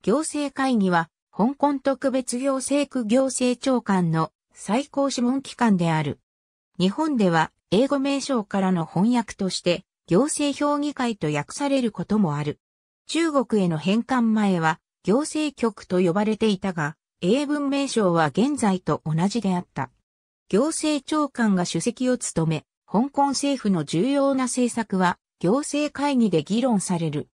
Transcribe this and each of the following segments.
行政会議は、香港特別行政区行政長官の最高諮問機関である。日本では、英語名称からの翻訳として、行政評議会と訳されることもある。中国への返還前は、行政局と呼ばれていたが、英文名称は現在と同じであった。行政長官が主席を務め、香港政府の重要な政策は、行政会議で議論される。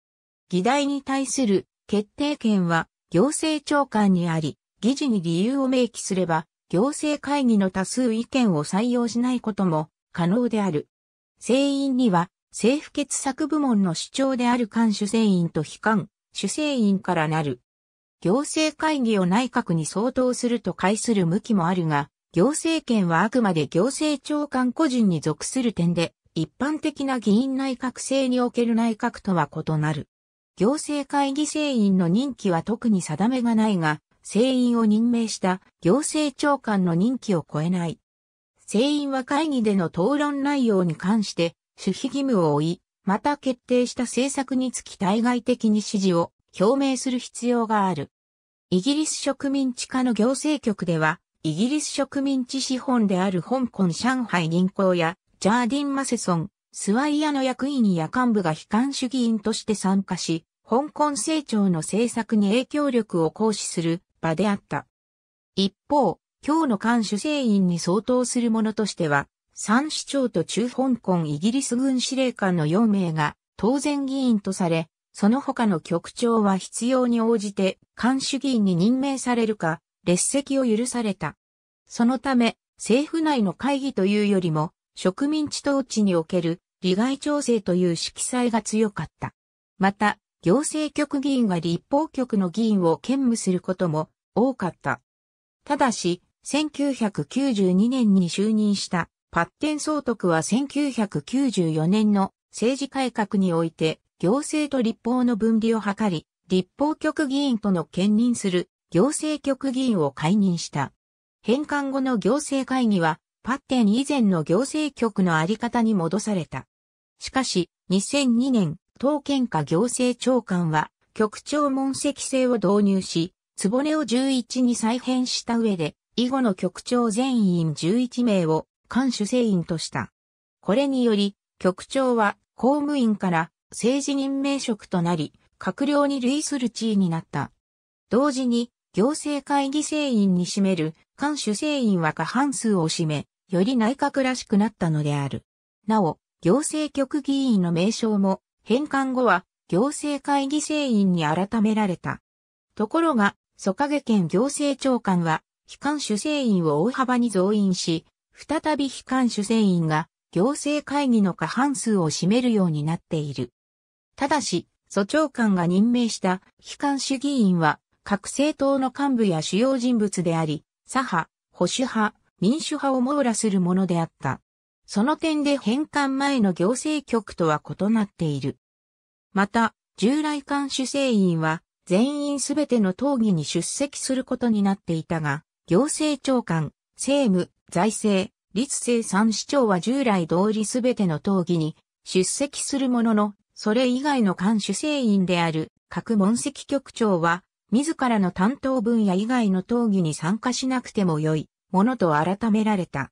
議題に対する決定権は行政長官にあり、議事に理由を明記すれば、行政会議の多数意見を採用しないことも可能である。正員には、政府決策部門の主張である官主制員と非官、主成員からなる。行政会議を内閣に相当すると解する向きもあるが、行政権はあくまで行政長官個人に属する点で、一般的な議員内閣制における内閣とは異なる。行政会議成員の任期は特に定めがないが、成員を任命した行政長官の任期を超えない。成員は会議での討論内容に関して、守秘義務を負い、また決定した政策につき対外的に支持を表明する必要がある。イギリス植民地下の行政局では、イギリス植民地資本である香港上海銀行やジャーディン・マセソン、スワイヤの役員や幹部が悲観主義員として参加し、香港成長の政策に影響力を行使する場であった。一方、今日の官主政員に相当するものとしては、三市長と中香港イギリス軍司令官の4名が当然議員とされ、その他の局長は必要に応じて官主議員に任命されるか、列席を許された。そのため、政府内の会議というよりも、植民地統治における利害調整という色彩が強かった。また、行政局議員が立法局の議員を兼務することも多かった。ただし、1992年に就任したパッテン総督は1994年の政治改革において行政と立法の分離を図り、立法局議員との兼任する行政局議員を解任した。返還後の行政会議はパッテン以前の行政局のあり方に戻された。しかし、2002年、当県下行政長官は、局長問責制を導入し、坪根を11に再編した上で、以後の局長全員11名を、官主成員とした。これにより、局長は、公務員から、政治任命職となり、閣僚に類する地位になった。同時に、行政会議成員に占める、官主成員は過半数を占め、より内閣らしくなったのである。なお、行政局議員の名称も返還後は行政会議制員に改められた。ところが、蘇影県行政長官は、非官主制員を大幅に増員し、再び非官主制員が行政会議の過半数を占めるようになっている。ただし、蘇長官が任命した非官主議員は、各政党の幹部や主要人物であり、左派、保守派、民主派を網羅するものであった。その点で返還前の行政局とは異なっている。また、従来監主制員は全員すべての討議に出席することになっていたが、行政長官、政務、財政、立政三市長は従来通りすべての討議に出席するものの、それ以外の官主制員である各問責局長は、自らの担当分野以外の討議に参加しなくてもよいものと改められた。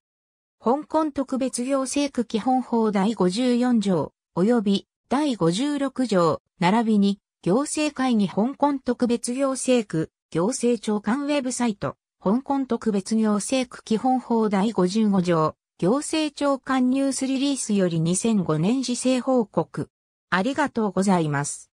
香港特別行政区基本法第54条、及び第56条、並びに行政会議香港特別行政区、行政長官ウェブサイト、香港特別行政区基本法第55条、行政長官ニュースリリースより2005年時制報告。ありがとうございます。